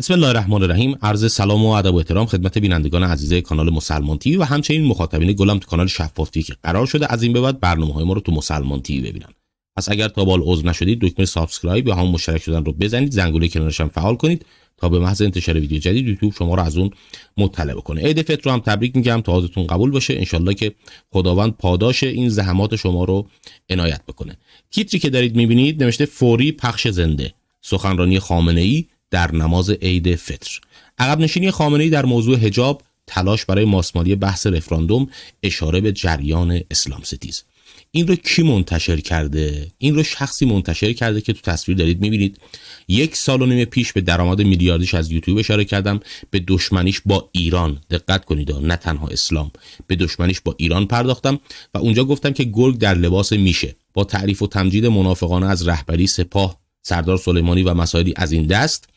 بسم الله الرحمن الرحیم عرض سلام و ادب و احترام خدمت بینندگان عزیز کانال مسلمان تیوی و همچنین مخاطبین گلم تو کانال شفاف که قرار شده از این به بعد برنامه های ما رو تو مسلمان تیوی ببینن پس اگر تا بال عضو نشدید دکمه سابسکرایب یا هم مشترک شدن رو بزنید زنگوله کنارش فعال کنید تا به محض انتشار ویدیو جدید یوتیوب شما رو از اون مطلع بکنه عید فطر رو هم تبریک میگم تا حالتون قبول باشه انشالله که خداوند پاداش این زحمات شما رو عنایت بکنه تیتری که دارید میبینید نوشته فوری پخش زنده سخنرانی خامنه ای در نماز عید فطر عقب نشینی خامنه در موضوع حجاب تلاش برای ماسمالی بحث رفراندوم اشاره به جریان اسلام ستیز این رو کی منتشر کرده این رو شخصی منتشر کرده که تو تصویر دارید میبینید یک سال و نیم پیش به درآمد میلیاردیش از یوتیوب اشاره کردم به دشمنیش با ایران دقت کنید نه تنها اسلام به دشمنیش با ایران پرداختم و اونجا گفتم که گرگ در لباس میشه با تعریف و تمجید منافقانه از رهبری سپاه سردار سلیمانی و مسائلی از این دست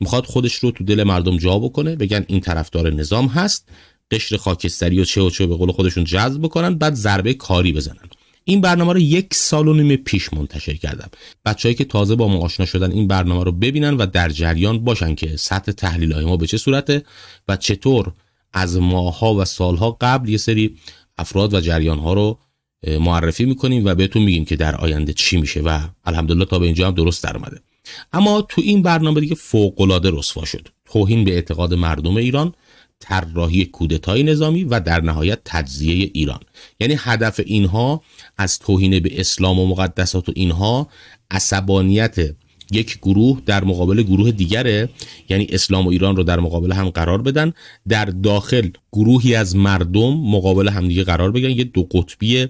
میخواد خودش رو تو دل مردم جا بکنه بگن این طرفدار نظام هست قشر خاکستری و چه و چه به قول خودشون جذب بکنن بعد ضربه کاری بزنن این برنامه رو یک سال و نیم پیش منتشر کردم بچههایی که تازه با ما آشنا شدن این برنامه رو ببینن و در جریان باشن که سطح تحلیل های ما به چه صورته و چطور از ماها و سالها قبل یه سری افراد و جریان ها رو معرفی میکنیم و بهتون میگیم که در آینده چی میشه و الحمدلله تا به اینجا هم درست در اومده اما تو این برنامه دیگه فوقالعاده رسوا شد توهین به اعتقاد مردم ایران طراحی کودتای نظامی و در نهایت تجزیه ایران یعنی هدف اینها از توهین به اسلام و مقدسات و اینها عصبانیت یک گروه در مقابل گروه دیگره یعنی اسلام و ایران رو در مقابل هم قرار بدن در داخل گروهی از مردم مقابل همدیگه قرار بگن یه دو قطبی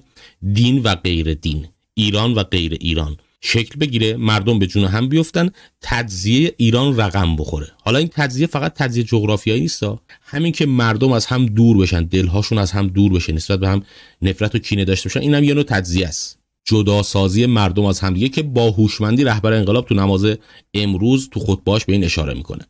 دین و غیر دین ایران و غیر ایران شکل بگیره مردم به جون هم بیفتن تجزیه ایران رقم بخوره حالا این تجزیه فقط تجزیه جغرافیایی نیست همین که مردم از هم دور بشن دلهاشون از هم دور بشه نسبت به هم نفرت و کینه داشته باشن اینم یه نوع تجزیه است جدا سازی مردم از هم همدیگه که با هوشمندی رهبر انقلاب تو نماز امروز تو خطبهاش به این اشاره میکنه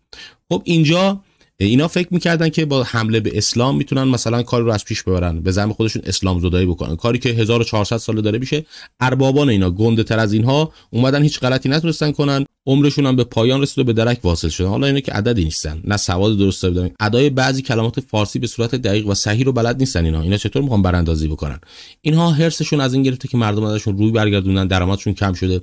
خب اینجا اینا فکر میکردن که با حمله به اسلام میتونن مثلا کار رو از پیش ببرن به زمین خودشون اسلام زدایی بکنن کاری که 1400 ساله داره میشه اربابان اینا گنده تر از اینها اومدن هیچ غلطی نتونستن کنن عمرشون هم به پایان رسید و به درک واصل شدن حالا اینا که عددی نیستن نه سواد درست دارن ادای بعضی کلمات فارسی به صورت دقیق و صحیح رو بلد نیستن اینا اینا چطور میخوان براندازی بکنن اینها هرسشون از این گرفته که مردم ازشون روی برگردوندن درآمدشون کم شده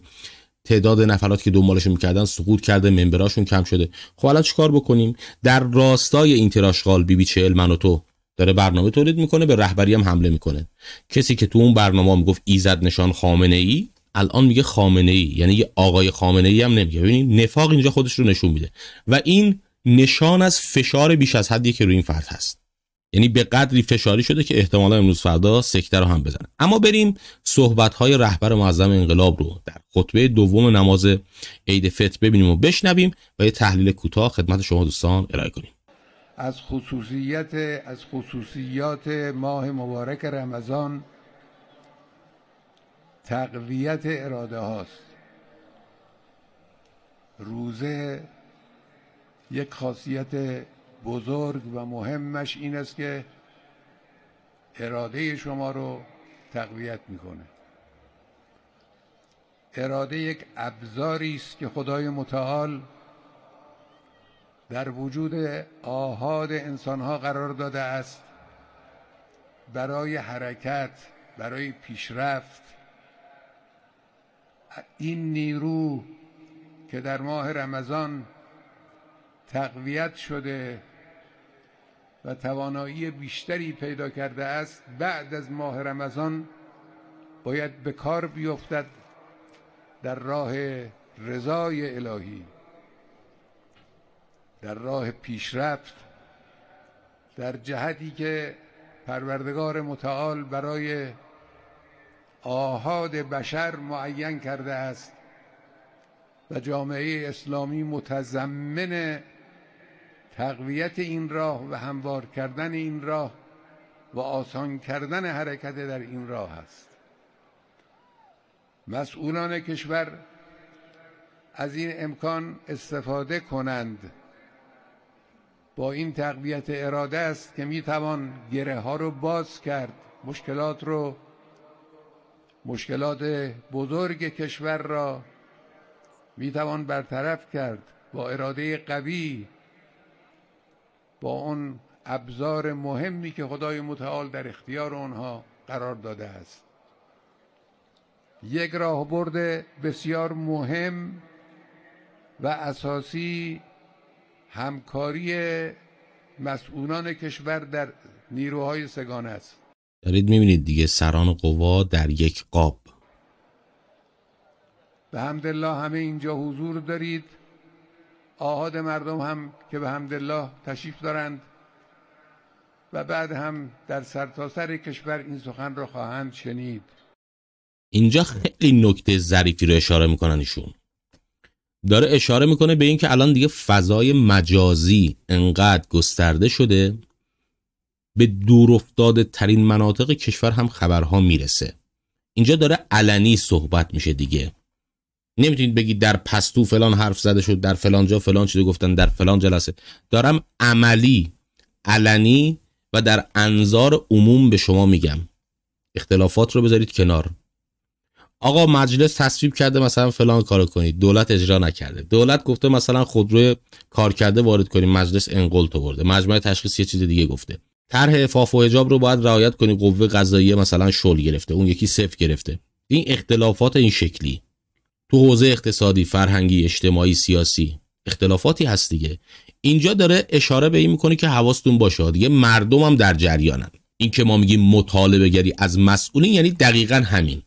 تعداد نفرات که دنبالشون میکردن سقوط کرده ممبراشون کم شده خب الان چیکار بکنیم در راستای این تراشغال بی بی چهل من و تو داره برنامه تولید میکنه به رهبری هم حمله میکنه کسی که تو اون برنامه میگفت ایزد نشان خامنه ای الان میگه خامنه ای یعنی یه آقای خامنه ای هم نمیگه ببینید نفاق اینجا خودش رو نشون میده و این نشان از فشار بیش از حدی که روی این فرد هست یعنی به قدری فشاری شده که احتمالا امروز فردا سکته رو هم بزنه اما بریم صحبت های رهبر معظم انقلاب رو در خطبه دوم نماز عید فطر ببینیم و بشنویم و یه تحلیل کوتاه خدمت شما دوستان ارائه کنیم از خصوصیت از خصوصیات ماه مبارک رمضان تقویت اراده هاست روزه یک خاصیت بزرگ و مهمش این است که اراده شما رو تقویت میکنه اراده یک ابزاری است که خدای متعال در وجود آهاد انسانها قرار داده است برای حرکت برای پیشرفت این نیرو که در ماه رمضان تقویت شده و توانایی بیشتری پیدا کرده است بعد از ماه رمضان باید به کار بیفتد در راه رضای الهی در راه پیشرفت در جهتی که پروردگار متعال برای آهاد بشر معین کرده است و جامعه اسلامی متضمن تقویت این راه و هموار کردن این راه و آسان کردن حرکت در این راه است مسئولان کشور از این امکان استفاده کنند با این تقویت اراده است که میتوان گره ها رو باز کرد مشکلات رو مشکلات بزرگ کشور را میتوان برطرف کرد با اراده قوی با اون ابزار مهمی که خدای متعال در اختیار آنها قرار داده است یک راه برده بسیار مهم و اساسی همکاری مسئولان کشور در نیروهای سگان است دارید میبینید دیگه سران قوا در یک قاب به همدلله همه اینجا حضور دارید آهاد مردم هم که به همدلله تشریف دارند و بعد هم در سرتاسر سر کشور این سخن رو خواهند شنید اینجا خیلی نکته ظریفی رو اشاره میکنن ایشون داره اشاره میکنه به اینکه الان دیگه فضای مجازی انقدر گسترده شده به دور افتاده ترین مناطق کشور هم خبرها میرسه اینجا داره علنی صحبت میشه دیگه نمیتونید بگید در پستو فلان حرف زده شد در فلان جا فلان چیزو گفتن در فلان جلسه دارم عملی علنی و در انظار عموم به شما میگم اختلافات رو بذارید کنار آقا مجلس تصویب کرده مثلا فلان کار کنید دولت اجرا نکرده دولت گفته مثلا خودروی کرده وارد کنید مجلس انقلت برده مجمع تشخیص یه چیز دیگه گفته طرح افاف و حجاب رو باید رعایت کنی، قوه قضاییه مثلا شل گرفته اون یکی صفر گرفته این اختلافات این شکلی تو حوزه اقتصادی، فرهنگی، اجتماعی، سیاسی اختلافاتی هست دیگه اینجا داره اشاره به این میکنه که حواستون باشه دیگه مردم هم در جریانن این که ما میگیم مطالبه گری از مسئولین یعنی دقیقا همین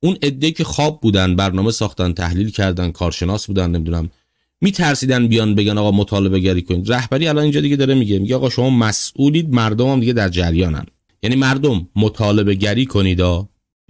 اون عده که خواب بودن برنامه ساختن تحلیل کردن کارشناس بودن نمیدونم میترسیدن بیان بگن آقا مطالبه گری کنید رهبری الان اینجا دیگه داره میگه میگه آقا شما مسئولید مردم دیگه در جریانن یعنی مردم مطالبه گری کنید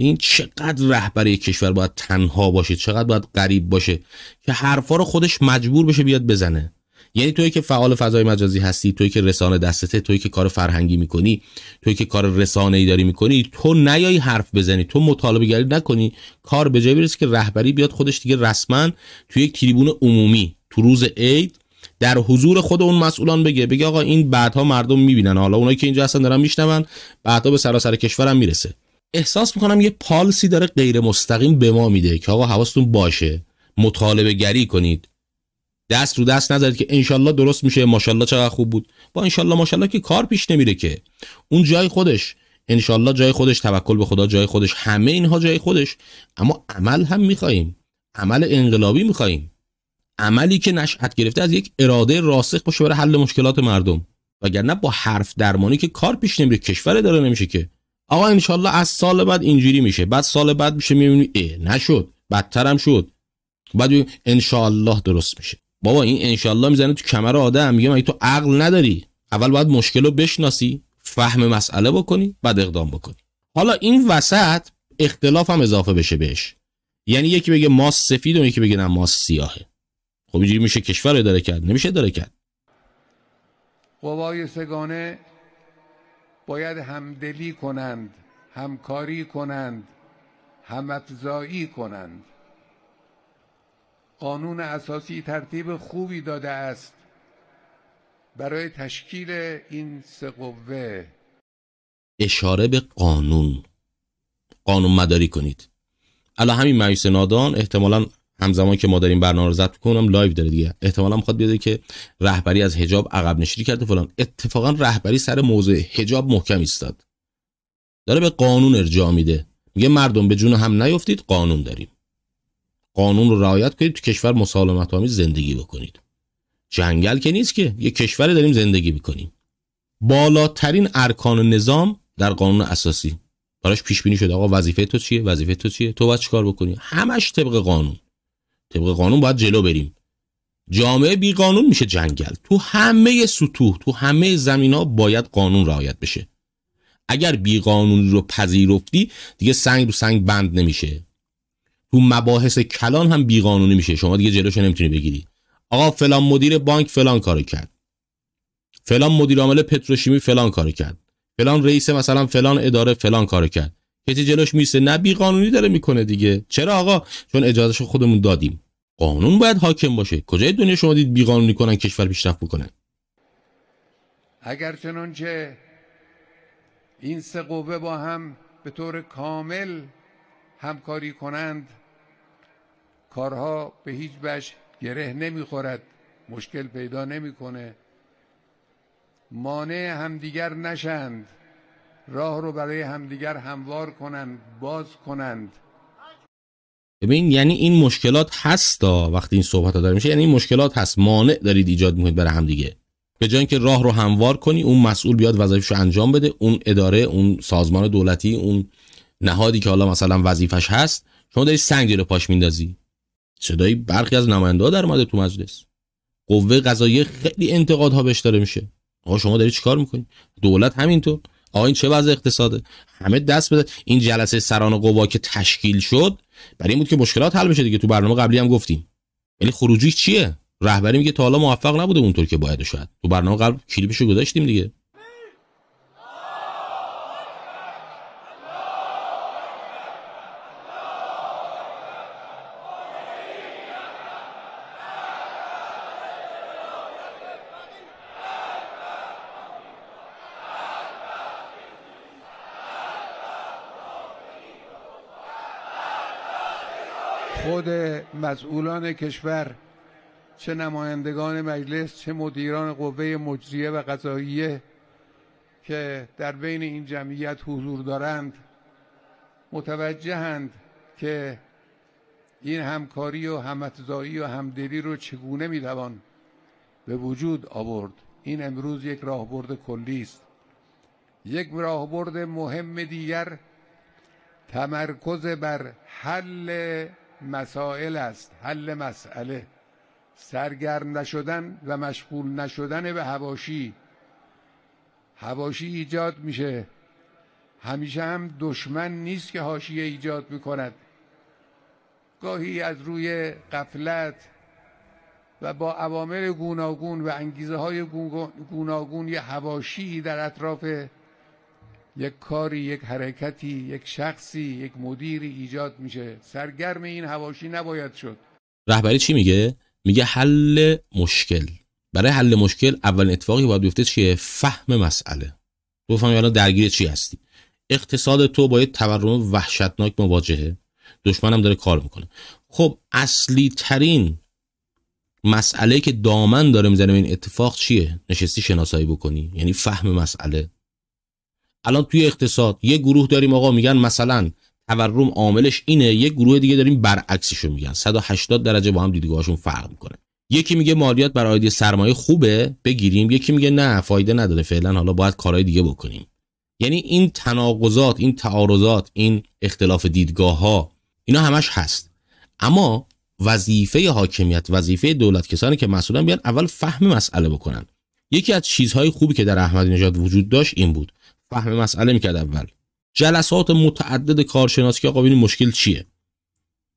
این چقدر رهبری کشور باید تنها باشه چقدر باید غریب باشه که حرفا رو خودش مجبور بشه بیاد بزنه یعنی توی که فعال فضای مجازی هستی توی که رسانه دستته توی که کار فرهنگی میکنی توی که کار رسانه ای داری میکنی تو نیای حرف بزنی تو مطالبه گری نکنی کار به جایی که رهبری بیاد خودش دیگه رسما توی یک تریبون عمومی تو روز عید در حضور خود اون مسئولان بگه بگه آقا این بعدها مردم میبینن حالا اونایی که اینجا هستن دارن میشنون بعدها به سراسر کشورم میرسه احساس میکنم یه پالسی داره غیر مستقیم به ما میده که آقا حواستون باشه مطالبه گری کنید دست رو دست نذارید که انشالله درست میشه ماشالله چقدر خوب بود با انشالله ماشالله که کار پیش نمیره که اون جای خودش انشالله جای خودش توکل به خدا جای خودش همه اینها جای خودش اما عمل هم میخواییم عمل انقلابی میخواییم عملی که نشأت گرفته از یک اراده راسخ باشه برای حل مشکلات مردم وگرنه با حرف درمانی که کار پیش نمیره کشور داره نمیشه که آقا انشالله از سال بعد اینجوری میشه بعد سال بعد میشه میبینی ای نشد بدترم شد بعد انشالله درست میشه بابا این انشالله میزنه تو کمر آدم میگه مگه تو عقل نداری اول باید مشکل رو بشناسی فهم مسئله بکنی بعد اقدام بکنی حالا این وسط اختلاف هم اضافه بشه بهش یعنی یکی بگه ما سفید و یکی بگه نه ماست سیاهه خب اینجوری میشه کشور اداره کرد نمیشه اداره کرد قوای سگانه باید همدلی کنند همکاری کنند همافزایی کنند قانون اساسی ترتیب خوبی داده است برای تشکیل این سه قوه اشاره به قانون قانون مداری کنید الان همین مجلس نادان احتمالا همزمان که ما داریم برنامه رو ضبط می‌کنم لایو داره دیگه احتمالا میخواد بیاد که رهبری از حجاب عقب نشری کرده فلان اتفاقا رهبری سر موضوع حجاب محکم ایستاد داره به قانون ارجاع میده میگه مردم به جون هم نیفتید قانون داریم قانون رو رعایت کنید تو کشور مسالمت آمیز زندگی بکنید جنگل که نیست که یه کشور داریم زندگی میکنیم بالاترین ارکان نظام در قانون اساسی براش پیش بینی شده آقا وظیفه تو چیه وظیفه تو چیه تو باید چیکار بکنی همش طبق قانون طبق قانون باید جلو بریم جامعه بی قانون میشه جنگل تو همه سطوح تو همه زمین ها باید قانون رعایت بشه اگر بی قانونی رو پذیرفتی دیگه سنگ رو سنگ بند نمیشه تو مباحث کلان هم بی قانونی میشه شما دیگه جلوش نمیتونی بگیری آقا فلان مدیر بانک فلان کارو کرد فلان مدیر عامل پتروشیمی فلان کارو کرد فلان رئیس مثلا فلان اداره فلان کارو کرد کسی جلوش میسه نه بی قانونی داره میکنه دیگه چرا آقا چون اجازهشو خودمون دادیم قانون باید حاکم باشه کجای دنیا شما دید بی قانونی کنن کشور پیشرفت بکنه اگر چنانچه این سه قوه با هم به طور کامل همکاری کنند کارها به هیچ وجه گره نمیخورد مشکل پیدا نمیکنه مانع همدیگر نشند راه رو برای همدیگر هموار کنند باز کنند ببین یعنی این مشکلات هستا وقتی این صحبت ها داره میشه یعنی این مشکلات هست مانع دارید ایجاد میکنید برای همدیگه به جای اینکه راه رو هموار کنی اون مسئول بیاد وظایفش رو انجام بده اون اداره اون سازمان دولتی اون نهادی که حالا مثلا وظیفش هست شما داری سنگ رو پاش میندازی صدای برخی از نماینده در اومده تو مجلس قوه قضاییه خیلی انتقادها بهش داره میشه آقا شما داری چیکار میکنی دولت همینطور آقا این چه وضع اقتصاده همه دست بده این جلسه سران قوا که تشکیل شد برای این بود که مشکلات حل بشه دیگه تو برنامه قبلی هم گفتیم یعنی خروجی چیه رهبری میگه تا حالا موفق نبوده اونطور که باید شد تو برنامه قبل کلیپشو گذاشتیم دیگه مسئولان کشور چه نمایندگان مجلس چه مدیران قوه مجریه و قضاییه که در بین این جمعیت حضور دارند متوجهند که این همکاری و همتزایی و همدلی رو چگونه میتوان به وجود آورد این امروز یک راهبرد کلی است یک راهبرد مهم دیگر تمرکز بر حل مسائل است حل مسئله سرگرم نشدن و مشغول نشدن به هواشی هواشی ایجاد میشه همیشه هم دشمن نیست که هاشیه ایجاد میکند گاهی از روی قفلت و با عوامل گوناگون و انگیزه های گوناگون یه هواشی در اطراف یک کاری یک حرکتی یک شخصی یک مدیری ایجاد میشه سرگرم این هواشی نباید شد رهبری چی میگه میگه حل مشکل برای حل مشکل اول اتفاقی باید بیفته چیه فهم مسئله تو الان درگیر چی هستی اقتصاد تو با یک تورم وحشتناک مواجهه هم داره کار میکنه خب اصلی ترین مسئله که دامن داره میزنه این اتفاق چیه نشستی شناسایی بکنی یعنی فهم مسئله الان توی اقتصاد یه گروه داریم آقا میگن مثلا تورم عاملش اینه یه گروه دیگه داریم رو میگن 180 درجه با هم دیدگاهشون فرق میکنه یکی میگه مالیات برای عادی سرمایه خوبه بگیریم یکی میگه نه فایده نداره فعلا حالا باید کارهای دیگه بکنیم یعنی این تناقضات این تعارضات این اختلاف دیدگاه ها اینا همش هست اما وظیفه حاکمیت وظیفه دولت کسانی که مسئولان بیان اول فهم مسئله بکنن یکی از چیزهای خوبی که در احمدی نژاد وجود داشت این بود فهم مسئله میکرد اول جلسات متعدد کارشناسی که آقا ببینید مشکل چیه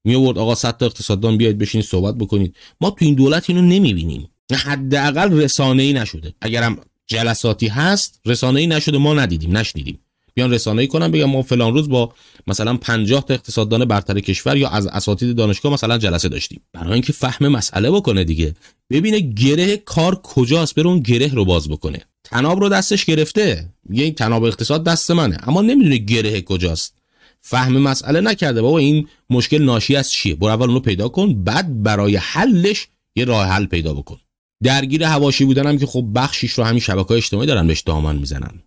می آورد آقا صد تا اقتصاددان بیاید بشینید صحبت بکنید ما تو این دولت اینو نمیبینیم حداقل رسانه ای نشده اگرم جلساتی هست رسانه ای نشده ما ندیدیم نشدیدیم بیان رسانه ای بگم ما فلان روز با مثلا 50 تا اقتصاددان برتر کشور یا از اساتید دانشگاه مثلا جلسه داشتیم برای اینکه فهم مسئله بکنه دیگه ببینه گره کار کجاست بره اون گره رو باز بکنه تناب رو دستش گرفته یه تناب اقتصاد دست منه اما نمیدونه گره کجاست فهم مسئله نکرده بابا این مشکل ناشی از چیه برو اول اونو پیدا کن بعد برای حلش یه راه حل پیدا بکن درگیر هواشی بودنم که خب بخشیش رو همین شبکه اجتماعی دارن بهش دامن میزنن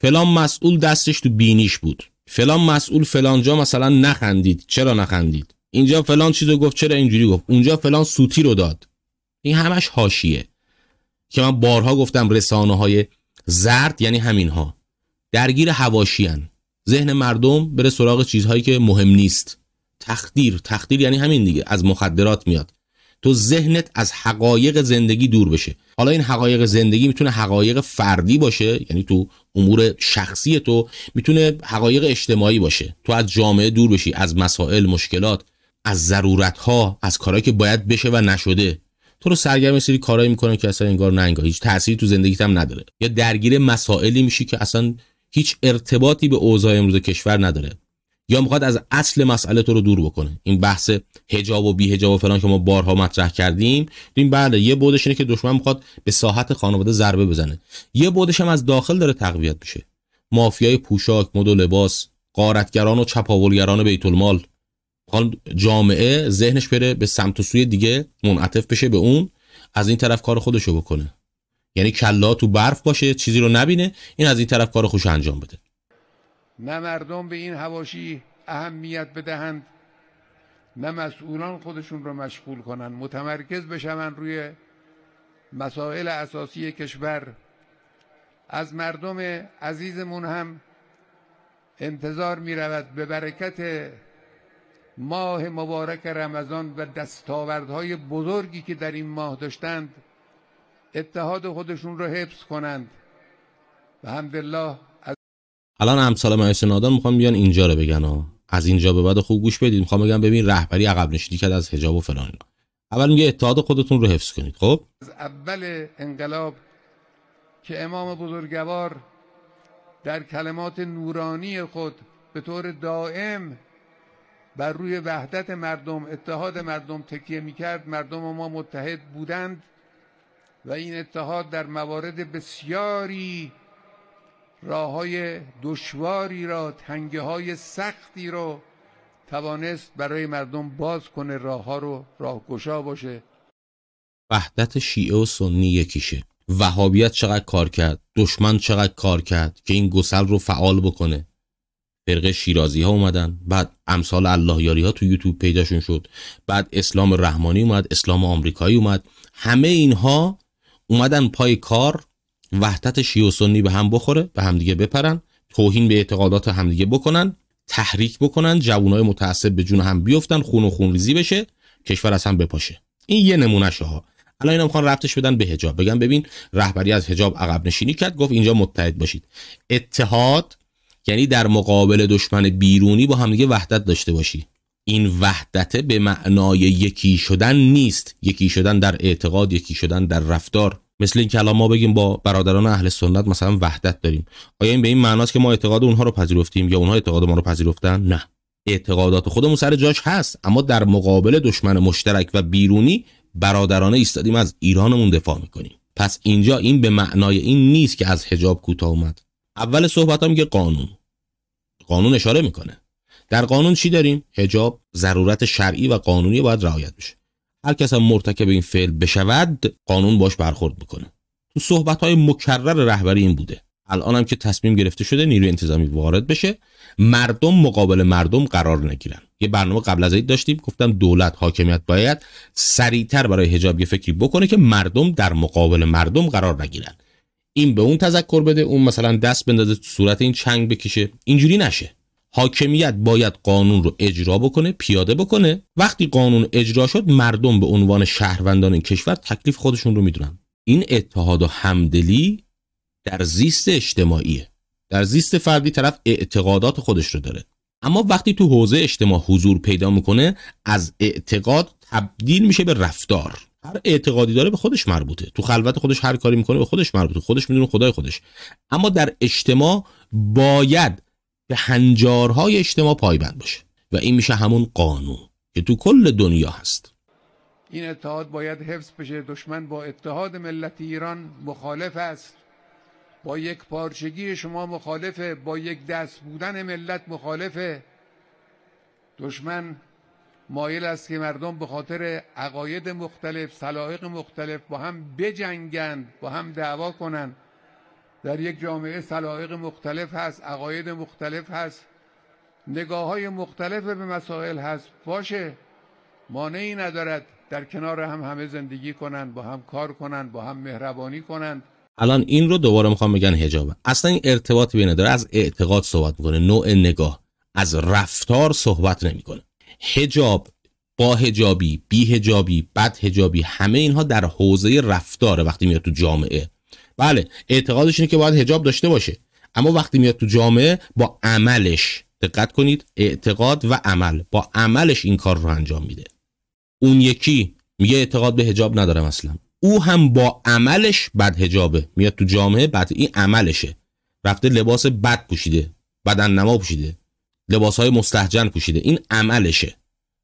فلان مسئول دستش تو بینیش بود فلان مسئول فلان جا مثلا نخندید چرا نخندید اینجا فلان چیزو گفت چرا اینجوری گفت اونجا فلان سوتی رو داد این همش حاشیه که من بارها گفتم رسانه های زرد یعنی ها درگیر هواشیان ذهن مردم بره سراغ چیزهایی که مهم نیست تخدیر تخدیر یعنی همین دیگه از مخدرات میاد تو ذهنت از حقایق زندگی دور بشه حالا این حقایق زندگی میتونه حقایق فردی باشه یعنی تو امور شخصی تو میتونه حقایق اجتماعی باشه تو از جامعه دور بشی از مسائل مشکلات از ضرورت ها از کارهایی که باید بشه و نشده تو رو سرگرم سری کارایی میکنه که اصلا انگار نه انگار هیچ تأثیری تو زندگیت هم نداره یا درگیر مسائلی میشی که اصلا هیچ ارتباطی به اوضاع امروز کشور نداره یا میخواد از اصل مسئله تو رو دور بکنه این بحث هجاب و بی حجاب و فلان که ما بارها مطرح کردیم این بله یه بودش اینه که دشمن میخواد به ساحت خانواده ضربه بزنه یه بودش هم از داخل داره تقویت میشه مافیای پوشاک مد و لباس قارتگران و چپاولگران بیت المال جامعه ذهنش بره به سمت و سوی دیگه منعطف بشه به اون از این طرف کار خودشو بکنه یعنی کلا تو برف باشه چیزی رو نبینه این از این طرف کار خوش انجام بده نه مردم به این هواشی اهمیت بدهند نه مسئولان خودشون رو مشغول کنند متمرکز بشوند روی مسائل اساسی کشور از مردم عزیزمون هم انتظار می رود به برکت ماه مبارک رمضان و دستاوردهای بزرگی که در این ماه داشتند اتحاد خودشون رو حفظ کنند و همدلله از الان امثال مجلس نادان میخوام بیان اینجا رو بگن ها از اینجا به بعد خوب گوش بدید میخوام بگم ببین رهبری عقب نشینی کرد از حجاب و فلان اول میگه اتحاد خودتون رو حفظ کنید خب از اول انقلاب که امام بزرگوار در کلمات نورانی خود به طور دائم بر روی وحدت مردم اتحاد مردم تکیه کرد مردم ما متحد بودند و این اتحاد در موارد بسیاری راه های دشواری را تنگه های سختی را توانست برای مردم باز کنه راه ها رو راه گشا باشه وحدت شیعه و سنی یکیشه وهابیت چقدر کار کرد دشمن چقدر کار کرد که این گسل رو فعال بکنه فرقه شیرازی ها اومدن بعد امثال الله یاری ها تو یوتیوب پیداشون شد بعد اسلام رحمانی اومد اسلام آمریکایی اومد همه اینها اومدن پای کار وحدت شیعه و سنی به هم بخوره به همدیگه بپرن توهین به اعتقادات همدیگه بکنن تحریک بکنن جوانای متعصب به جون هم بیفتن خون و ریزی بشه کشور از هم بپاشه این یه نمونه شها الان اینا میخوان رفتش بدن به حجاب بگم ببین رهبری از حجاب عقب نشینی کرد گفت اینجا متحد باشید اتحاد یعنی در مقابل دشمن بیرونی با همدیگه وحدت داشته باشی این وحدت به معنای یکی شدن نیست یکی شدن در اعتقاد یکی شدن در رفتار مثل این کلام ما بگیم با برادران اهل سنت مثلا وحدت داریم آیا این به این معناست که ما اعتقاد اونها رو پذیرفتیم یا اونها اعتقاد ما رو پذیرفتن نه اعتقادات خودمون سر جاش هست اما در مقابل دشمن مشترک و بیرونی برادرانه ایستادیم از ایرانمون دفاع میکنیم پس اینجا این به معنای این نیست که از حجاب کوتاه اومد اول صحبتام قانون قانون اشاره میکنه در قانون چی داریم حجاب ضرورت شرعی و قانونی باید رعایت بشه هر کس هم مرتکب این فعل بشود قانون باش برخورد میکنه تو صحبت های مکرر رهبری این بوده الان هم که تصمیم گرفته شده نیروی انتظامی وارد بشه مردم مقابل مردم قرار نگیرن یه برنامه قبل از این داشتیم گفتم دولت حاکمیت باید سریعتر برای حجاب یه فکری بکنه که مردم در مقابل مردم قرار نگیرن این به اون تذکر بده اون مثلا دست بندازه تو صورت این چنگ بکشه اینجوری نشه حاکمیت باید قانون رو اجرا بکنه پیاده بکنه وقتی قانون اجرا شد مردم به عنوان شهروندان این کشور تکلیف خودشون رو میدونن این اتحاد و همدلی در زیست اجتماعیه در زیست فردی طرف اعتقادات خودش رو داره اما وقتی تو حوزه اجتماع حضور پیدا میکنه از اعتقاد تبدیل میشه به رفتار هر اعتقادی داره به خودش مربوطه تو خلوت خودش هر کاری میکنه به خودش مربوطه خودش میدونه خدای خودش اما در اجتماع باید به هنجارهای اجتماع پایبند باشه و این میشه همون قانون که تو کل دنیا هست این اتحاد باید حفظ بشه دشمن با اتحاد ملت ایران مخالف است با یک پارچگی شما مخالفه با یک دست بودن ملت مخالفه دشمن مایل است که مردم به خاطر عقاید مختلف سلایق مختلف با هم بجنگند با هم دعوا کنند در یک جامعه سلایق مختلف هست عقاید مختلف هست نگاه های مختلف به مسائل هست باشه مانعی ندارد در کنار هم همه زندگی کنند با هم کار کنند با هم مهربانی کنند الان این رو دوباره میخوام بگن هجابه اصلا این ارتباط بین داره از اعتقاد صحبت میکنه نوع نگاه از رفتار صحبت نمیکنه هجاب با هجابی بی هجابی بد هجابی همه اینها در حوزه رفتاره وقتی میاد تو جامعه بله اعتقادش اینه که باید هجاب داشته باشه اما وقتی میاد تو جامعه با عملش دقت کنید اعتقاد و عمل با عملش این کار رو انجام میده اون یکی میگه اعتقاد به هجاب ندارم اصلا او هم با عملش بد هجابه میاد تو جامعه بعد این عملشه رفته لباس بد پوشیده بدن نما پوشیده های مستحجن پوشیده این عملشه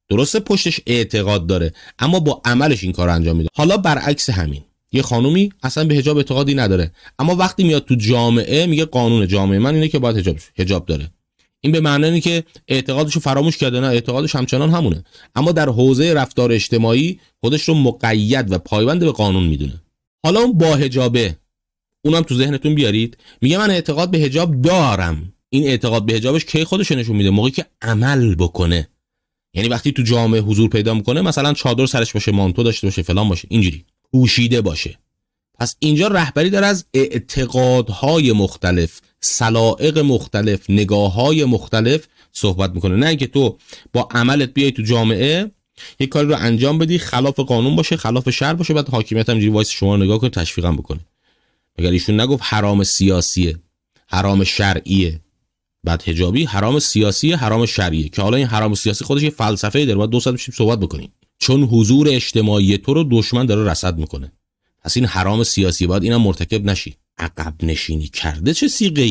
درسته پشتش اعتقاد داره اما با عملش این کار انجام میده حالا برعکس همین یه خانومی اصلا به حجاب اعتقادی نداره اما وقتی میاد تو جامعه میگه قانون جامعه من اینه که باید حجاب حجاب داره این به معنی اینه که اعتقادشو فراموش کرده نه اعتقادش همچنان همونه اما در حوزه رفتار اجتماعی خودش رو مقید و پایبند به قانون میدونه حالا اون با حجابه اونم تو ذهنتون بیارید میگه من اعتقاد به حجاب دارم این اعتقاد به حجابش کی خودش نشون میده موقعی که عمل بکنه یعنی وقتی تو جامعه حضور پیدا میکنه مثلا چادر سرش باشه مانتو داشته باشه فلان باشه اینجوری پوشیده باشه پس اینجا رهبری داره از اعتقادهای مختلف سلائق مختلف نگاه های مختلف صحبت میکنه نه اینکه تو با عملت بیای تو جامعه یک کاری رو انجام بدی خلاف قانون باشه خلاف شر باشه بعد حاکمیت هم وایس شما نگاه کنه تشویقم بکنه مگر ایشون نگفت حرام سیاسیه حرام شرعیه بعد حجابی حرام سیاسی حرام شرعیه که حالا این حرام سیاسی خودش یه فلسفه داره بعد دو ساعت میشیم صحبت بکنیم چون حضور اجتماعی تو رو دشمن داره رصد میکنه پس این حرام سیاسی باید اینا مرتکب نشی عقب نشینی کرده چه سیغه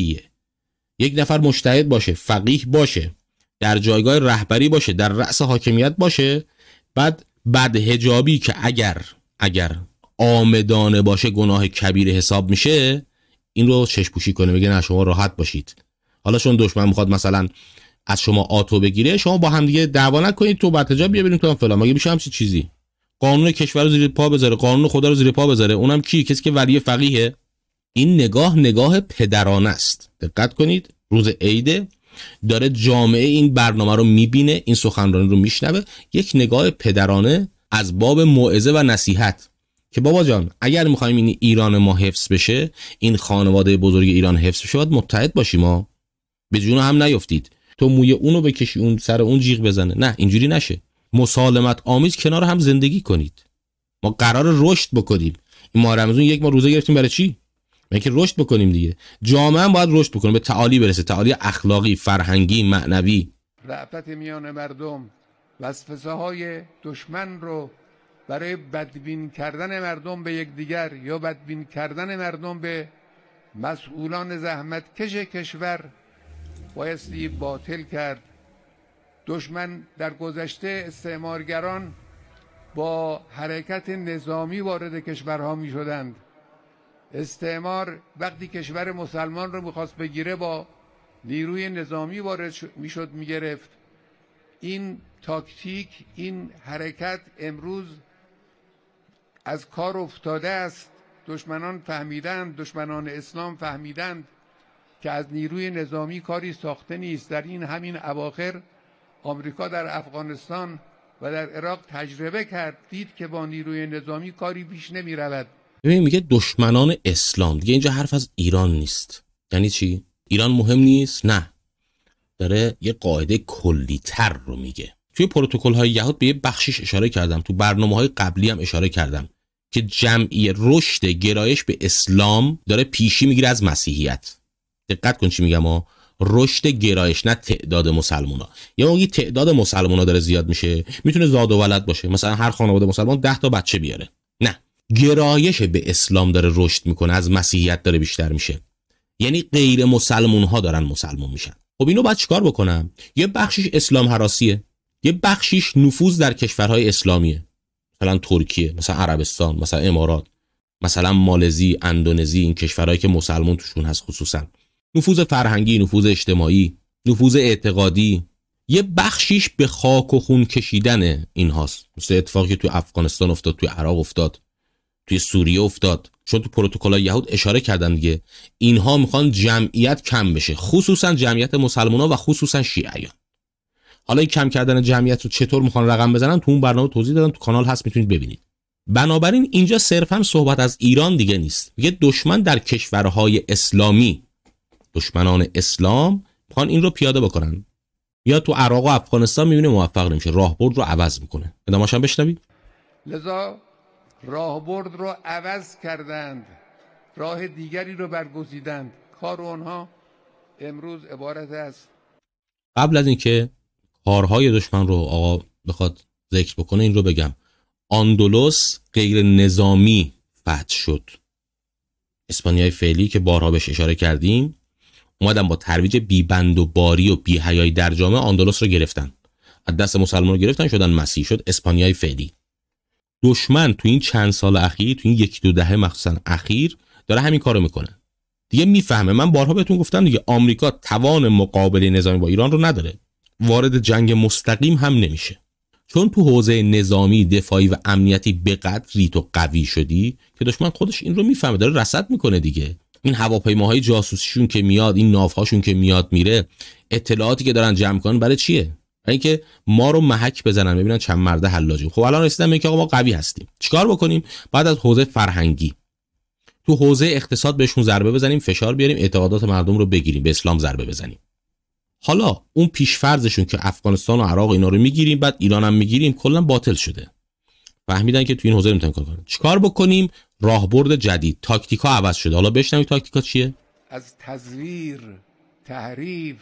یک نفر مشتهد باشه فقیه باشه در جایگاه رهبری باشه در رأس حاکمیت باشه بعد بعد حجابی که اگر اگر آمدانه باشه گناه کبیر حساب میشه این رو چشپوشی کنه بگه نه شما راحت باشید حالا چون دشمن میخواد مثلا از شما آتو بگیره شما با هم دیگه دعوا نکنید تو بعد بیا بریم تو فلان مگه میشه همچین چیزی قانون کشور رو زیر پا بذاره قانون خدا رو زیر پا بذاره اونم کی کسی که ولی فقیه این نگاه نگاه پدرانه است دقت کنید روز عید داره جامعه این برنامه رو میبینه این سخنرانی رو میشنوه یک نگاه پدرانه از باب موعظه و نصیحت که بابا جان اگر میخوایم این ایران ما حفظ بشه این خانواده بزرگ ایران حفظ بشه باید متحد باشیم ما به جون هم نیفتید تو موی اونو بکشی اون سر اون جیغ بزنه نه اینجوری نشه مسالمت آمیز کنار هم زندگی کنید ما قرار رشد بکنیم این ماه رمضان یک ما روزه گرفتیم برای چی که رشد بکنیم دیگه جامعه باید رشد بکنه به تعالی برسه تعالی اخلاقی فرهنگی معنوی رعفت میان مردم وسوسه های دشمن رو برای بدبین کردن مردم به یکدیگر یا بدبین کردن مردم به مسئولان زحمت کشور بایستی باطل کرد دشمن در گذشته استعمارگران با حرکت نظامی وارد کشورها می شدند استعمار وقتی کشور مسلمان رو میخواست بگیره با نیروی نظامی وارد میشد میگرفت این تاکتیک این حرکت امروز از کار افتاده است دشمنان فهمیدند دشمنان اسلام فهمیدند که از نیروی نظامی کاری ساخته نیست در این همین اواخر آمریکا در افغانستان و در عراق تجربه کرد دید که با نیروی نظامی کاری پیش نمی رود ببین میگه دشمنان اسلام دیگه اینجا حرف از ایران نیست یعنی چی ایران مهم نیست نه داره یه قاعده تر رو میگه توی پروتکل های یهود به یه بخشش اشاره کردم تو برنامه های قبلی هم اشاره کردم که جمعی رشد گرایش به اسلام داره پیشی میگیره از مسیحیت دقت کن چی میگم ها رشد گرایش نه تعداد ها یا اون تعداد ها داره زیاد میشه میتونه زاد و ولد باشه مثلا هر خانواده مسلمان ده تا بچه بیاره نه گرایش به اسلام داره رشد میکنه از مسیحیت داره بیشتر میشه یعنی غیر مسلمون ها دارن مسلمون میشن خب اینو باید چیکار بکنم یه بخشش اسلام حراسیه یه بخشیش نفوذ در کشورهای اسلامیه مثلا ترکیه مثلا عربستان مثلا امارات مثلا مالزی اندونزی این کشورهایی که مسلمون توشون هست خصوصا نفوذ فرهنگی، نفوذ اجتماعی، نفوذ اعتقادی یه بخشیش به خاک و خون کشیدن این هاست مثل اتفاقی که توی افغانستان افتاد توی عراق افتاد توی سوریه افتاد چون تو پروتکل یهود اشاره کردن دیگه اینها میخوان جمعیت کم بشه خصوصا جمعیت مسلمان ها و خصوصا شیعیان حالا این کم کردن جمعیت رو چطور میخوان رقم بزنن تو اون برنامه توضیح دادن تو کانال هست میتونید ببینید بنابراین اینجا صرفا صحبت از ایران دیگه نیست یه دشمن در کشورهای اسلامی دشمنان اسلام میخوان این رو پیاده بکنن یا تو عراق و افغانستان میبینه موفق نمیشه راهبرد رو عوض میکنه ادامهش بشنوید لذا راهبرد رو عوض کردند راه دیگری رو برگزیدند کار اونها امروز عبارت است قبل از اینکه کارهای دشمن رو آقا بخواد ذکر بکنه این رو بگم آندولوس غیر نظامی فتح شد اسپانیای فعلی که بارها بهش اشاره کردیم اومدن با ترویج بی بند و باری و بی حیای در جامعه آندلس رو گرفتن از دست مسلمان رو گرفتن شدن مسیح شد اسپانیای فعلی دشمن تو این چند سال اخیر تو این یکی دو دهه مخصوصا اخیر داره همین کارو میکنه دیگه میفهمه من بارها بهتون گفتم دیگه آمریکا توان مقابله نظامی با ایران رو نداره وارد جنگ مستقیم هم نمیشه چون تو حوزه نظامی دفاعی و امنیتی به قدری تو قوی شدی که دشمن خودش این رو میفهمه داره رصد میکنه دیگه این هواپیماهای جاسوسیشون که میاد این ناوهاشون که میاد میره اطلاعاتی که دارن جمع کنن برای چیه برای اینکه ما رو محک بزنن ببینن چند مرده حلاجیم خب الان رسیدن به اینکه آقا ما قوی هستیم چیکار بکنیم بعد از حوزه فرهنگی تو حوزه اقتصاد بهشون ضربه بزنیم فشار بیاریم اعتقادات مردم رو بگیریم به اسلام ضربه بزنیم حالا اون پیشفرزشون که افغانستان و عراق اینا رو میگیریم بعد ایرانم میگیریم کلا باطل شده فهمیدن که تو این حوزه میتونن کار کنن چیکار بکنیم راهبرد جدید تاکتیکا عوض شده حالا بشنوید تاکتیکا چیه از تزویر تحریف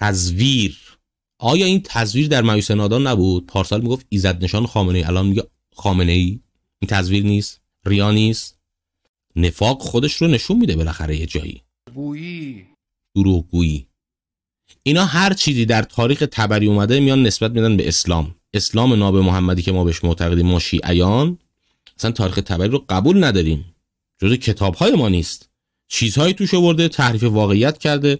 تزویر آیا این تزویر در مجلس نادان نبود پارسال میگفت ایزد نشان خامنه ای الان میگه خامنه ای این تزویر نیست ریا نیست نفاق خودش رو نشون میده بالاخره یه جایی گویی دروغگویی اینا هر چیزی در تاریخ تبری اومده میان نسبت میدن به اسلام اسلام ناب محمدی که ما بهش معتقدیم ما شیعیان اصلا تاریخ تبری رو قبول نداریم جز کتاب های ما نیست چیزهایی توش آورده تعریف واقعیت کرده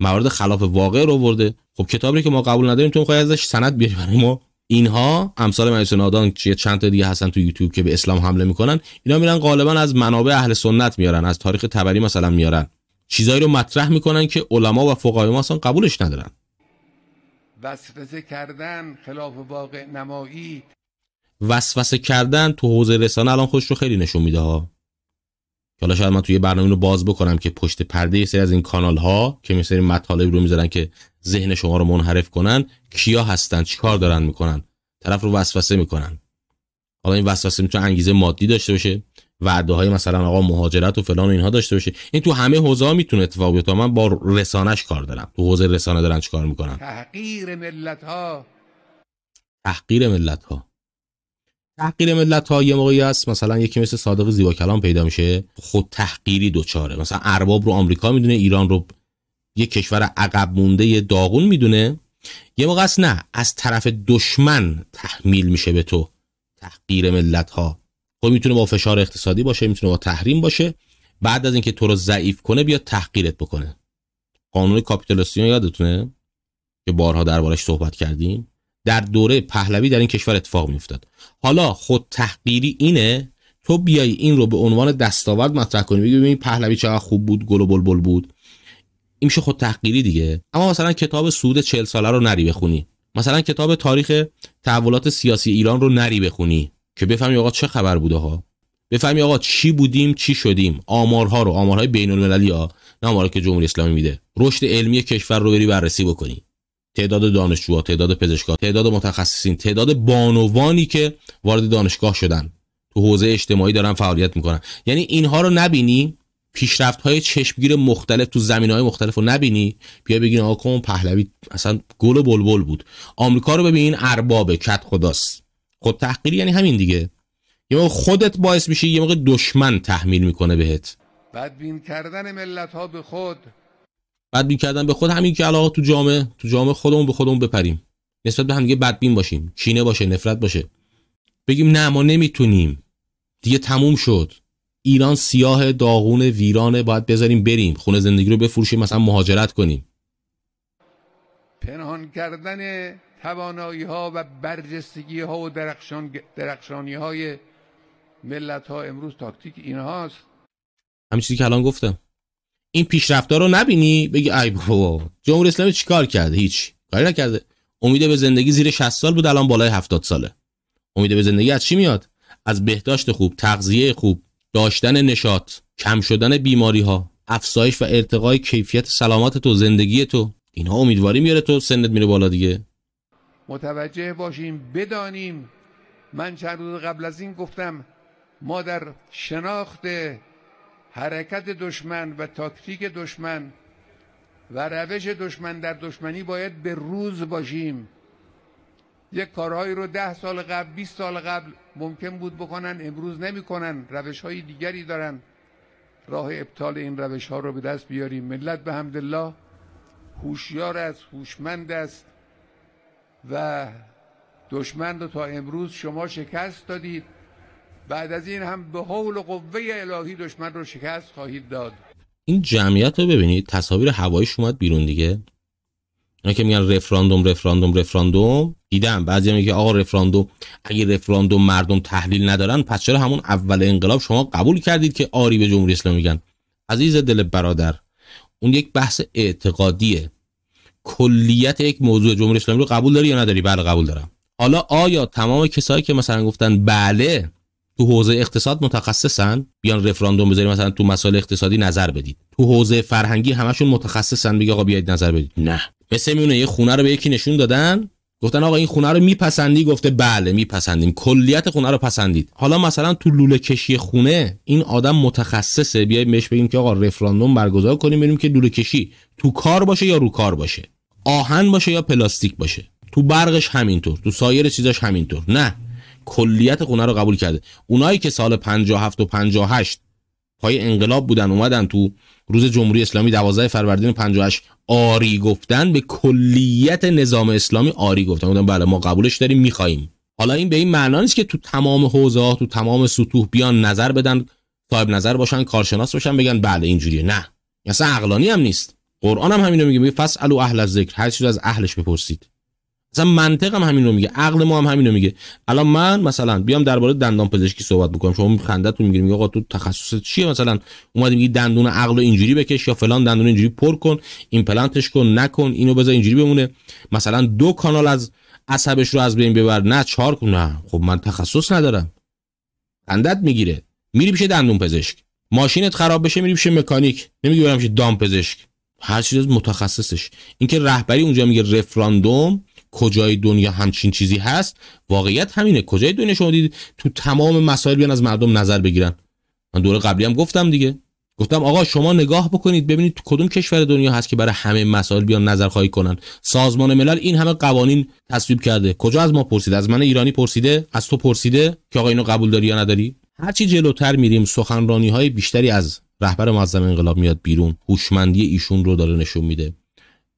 موارد خلاف واقع رو آورده خب کتابی که ما قبول نداریم تو میخوای ازش سند بیاری برای ما اینها امثال مجلس نادان چه چند تا دیگه هستن تو یوتیوب که به اسلام حمله میکنن اینا میرن غالبا از منابع اهل سنت میارن از تاریخ تبری مثلا میارن چیزایی رو مطرح میکنن که علما و فقهای ما قبولش ندارن وسوسه کردن خلاف واقع نمایی وسوسه کردن تو حوزه رسانه الان خودش رو خیلی نشون میده ها حالا شاید من توی برنامه رو باز بکنم که پشت پرده یه سری از این کانال ها که مثل مطالب رو میذارن که ذهن شما رو منحرف کنن کیا هستن چیکار دارن میکنن طرف رو وسوسه میکنن حالا این وسوسه میتونه انگیزه مادی داشته باشه وعده های مثلا آقا مهاجرت و فلان و اینها داشته باشه این تو همه حوزه میتونه اتفاق بیفته من با رسانش کار دارم تو حوزه رسانه دارن چیکار میکنن تحقیر ملت ها تحقیر ملت ها تحقیر ملت ها یه موقعی هست مثلا یکی مثل صادق زیبا کلام پیدا میشه خود تحقیری دوچاره مثلا ارباب رو آمریکا میدونه ایران رو یه کشور عقب مونده داغون میدونه یه موقع است نه از طرف دشمن تحمیل میشه به تو تحقیر ملت ها خب میتونه با فشار اقتصادی باشه میتونه با تحریم باشه بعد از اینکه تو رو ضعیف کنه بیا تحقیرت بکنه قانون کاپیتالیسم یادتونه که بارها دربارش صحبت کردیم در دوره پهلوی در این کشور اتفاق میافتاد حالا خود تحقیری اینه تو بیای این رو به عنوان دستاورد مطرح کنی بگی ببین پهلوی چقدر خوب بود گل و بلبل بود این میشه خود تحقیری دیگه اما مثلا کتاب سود 40 ساله رو نری بخونی مثلا کتاب تاریخ تحولات سیاسی ایران رو نری بخونی که بفهمی آقا چه خبر بوده ها بفهمی آقا چی بودیم چی شدیم آمارها رو آمارهای بین المللی ها نه که جمهوری اسلامی میده رشد علمی کشور رو بری بررسی بکنی تعداد دانشجوها تعداد پزشکا تعداد متخصصین تعداد بانوانی که وارد دانشگاه شدن تو حوزه اجتماعی دارن فعالیت میکنن یعنی اینها رو نبینی پیشرفت های چشمگیر مختلف تو زمین های مختلف رو نبینی بیا بگین آقا پهلوی اصلا گل و بلبل بود آمریکا رو ببین ارباب کت خداست خود خب تحقیری یعنی همین دیگه یه موقع خودت باعث میشه یه موقع دشمن تحمیل میکنه بهت بدبین کردن ملت ها به خود بدبین کردن به خود همین که علاقه تو جامعه تو جامعه خودمون به خودمون بپریم نسبت به همدیگه بدبین باشیم کینه باشه نفرت باشه بگیم نه ما نمیتونیم دیگه تموم شد ایران سیاه داغون ویرانه باید بذاریم بریم خونه زندگی رو بفروشیم مثلا مهاجرت کنیم پنهان کردن توانایی ها و برجستگی ها و درخشان درخشانی های ملت ها امروز تاکتیک هاست همین چیزی که الان گفتم این پیشرفتها رو نبینی بگی ای بابا جمهوری اسلامی چیکار کرده هیچ کاری نکرده امید به زندگی زیر 60 سال بود الان بالای 70 ساله امید به زندگی از چی میاد از بهداشت خوب تغذیه خوب داشتن نشاط کم شدن بیماری ها افزایش و ارتقای کیفیت سلامت تو زندگی تو اینها امیدواری میاره تو سنت میره بالا دیگه متوجه باشیم بدانیم من چند روز قبل از این گفتم ما در شناخت حرکت دشمن و تاکتیک دشمن و روش دشمن در دشمنی باید به روز باشیم یک کارهایی رو ده سال قبل 20 سال قبل ممکن بود بکنن امروز نمیکنن روش های دیگری دارن راه ابطال این روش ها رو به دست بیاریم ملت به حمدالله هوشیار است هوشمند است و دشمن رو تا امروز شما شکست دادید بعد از این هم به حول و قوه الهی دشمن رو شکست خواهید داد این جمعیت رو ببینید تصاویر هوایش اومد بیرون دیگه اینا که میگن رفراندوم رفراندوم رفراندوم دیدم بعضی که آقا رفراندوم اگه رفراندوم مردم تحلیل ندارن پس چرا همون اول انقلاب شما قبول کردید که آری به جمهوری اسلامی میگن عزیز دل برادر اون یک بحث اعتقادیه کلیت یک موضوع جمهوری اسلامی رو قبول داری یا نداری بله قبول دارم حالا آیا تمام کسایی که مثلا گفتن بله تو حوزه اقتصاد متخصصن بیان رفراندوم بذاری مثلا تو مسائل اقتصادی نظر بدید تو حوزه فرهنگی همشون متخصصن میگه آقا بیاید نظر بدید نه مثل میونه یه خونه رو به یکی نشون دادن گفتن آقا این خونه رو میپسندی گفته بله میپسندیم کلیت خونه رو پسندید حالا مثلا تو لوله کشی خونه این آدم متخصصه بیاید بهش بگیم که آقا رفراندوم برگزار کنیم بریم که لوله کشی تو کار باشه یا رو کار باشه آهن باشه یا پلاستیک باشه تو برقش همینطور تو سایر چیزاش همینطور نه کلیت خونه رو قبول کرده اونایی که سال 57 و 58 پای انقلاب بودن اومدن تو روز جمهوری اسلامی 12 فروردین 58 آری گفتن به کلیت نظام اسلامی آری گفتن بودن بله ما قبولش داریم میخواییم حالا این به این معنا نیست که تو تمام حوزه ها تو تمام سطوح بیان نظر بدن صاحب نظر باشن کارشناس باشن بگن بله اینجوریه نه اصلا عقلانی هم نیست قرآن هم رو میگه میگه فسالو اهل ذکر هر چیز از اهلش بپرسید مثلا منطق هم رو میگه عقل ما هم رو میگه الان من مثلا بیام درباره دندان پزشکی صحبت بکنم شما خندتون میگیریم میگه آقا تو تخصص چیه مثلا اومدی میگی دندون عقل رو اینجوری بکش یا فلان دندون اینجوری پر کن پلانتش کن نکن اینو بذار اینجوری بمونه مثلا دو کانال از عصبش رو از بین ببر نه چهار کن نه خب من تخصص ندارم خندت میگیره میری پیش دندون پزشک ماشینت خراب بشه میری پیش مکانیک نمیگی برم پیش دام پزشک هر چیز متخصصش اینکه رهبری اونجا میگه رفراندوم کجای دنیا همچین چیزی هست واقعیت همینه کجای دنیا شما دیدید تو تمام مسائل بیان از مردم نظر بگیرن من دوره قبلی هم گفتم دیگه گفتم آقا شما نگاه بکنید ببینید تو کدوم کشور دنیا هست که برای همه مسائل بیان نظرخواهی کنن سازمان ملل این همه قوانین تصویب کرده کجا از ما پرسید از من ایرانی پرسیده از تو پرسیده که آقا اینو قبول داری یا نداری هرچی جلوتر میریم سخنرانی های بیشتری از رهبر معظم انقلاب میاد بیرون هوشمندی ایشون رو داره نشون میده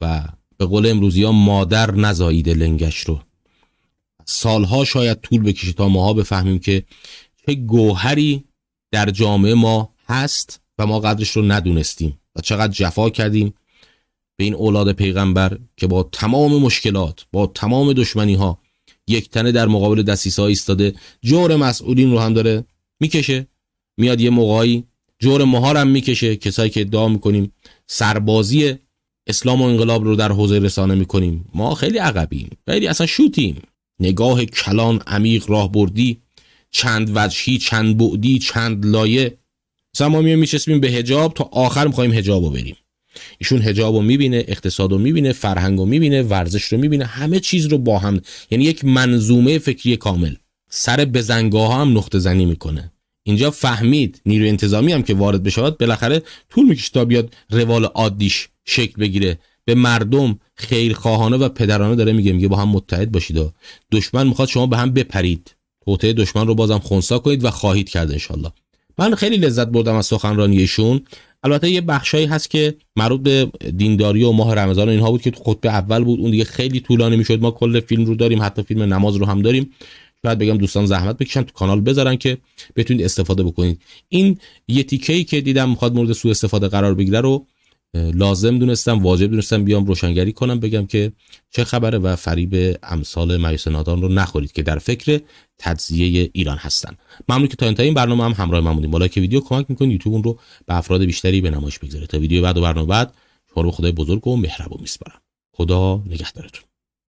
و به قول امروزی ها مادر نزاییده لنگش رو سالها شاید طول بکشه تا ماها بفهمیم که چه گوهری در جامعه ما هست و ما قدرش رو ندونستیم و چقدر جفا کردیم به این اولاد پیغمبر که با تمام مشکلات با تمام دشمنی ها یک تنه در مقابل دسیسه ایستاده جور مسئولین رو هم داره میکشه میاد یه موقعی جور مهارم میکشه کسایی که ادعا میکنیم سربازی اسلام و انقلاب رو در حوزه رسانه میکنیم ما خیلی عقبیم خیلی اصلا شوتیم نگاه کلان عمیق راهبردی چند وجهی چند بعدی چند لایه اصلا ما میایم به هجاب تا آخر میخوایم هجاب رو بریم ایشون هجاب رو میبینه اقتصاد رو میبینه فرهنگ رو میبینه ورزش رو میبینه همه چیز رو با هم یعنی یک منظومه فکری کامل سر بزنگاه هم نقطه زنی میکنه اینجا فهمید نیروی انتظامی هم که وارد بشود بالاخره طول میکشه تا بیاد روال عادیش شکل بگیره به مردم خیرخواهانه و پدرانه داره میگه میگه با هم متحد باشید و دشمن میخواد شما به هم بپرید توته دشمن رو بازم خونسا کنید و خواهید کرد انشالله من خیلی لذت بردم از سخنرانیشون البته یه بخشایی هست که مربوط به دینداری و ماه رمضان و اینها بود که تو خطبه اول بود اون دیگه خیلی طولانی میشد ما کل فیلم رو داریم حتی فیلم نماز رو هم داریم شاید بگم دوستان زحمت بکشن تو کانال بذارن که بتونید استفاده بکنید این یه تیکه ای که دیدم میخواد مورد سوء استفاده قرار بگیره رو لازم دونستم واجب دونستم بیام روشنگری کنم بگم که چه خبره و فریب امثال مجلس نادان رو نخورید که در فکر تجزیه ایران هستن ممنون که تا انتهای این برنامه هم همراه من بودیم که ویدیو کمک میکنید یوتیوب اون رو به افراد بیشتری به نمایش بگذاره تا ویدیو بعد و برنامه بعد شما رو خدای بزرگ و مهربون میسپارم خدا نگهدارتون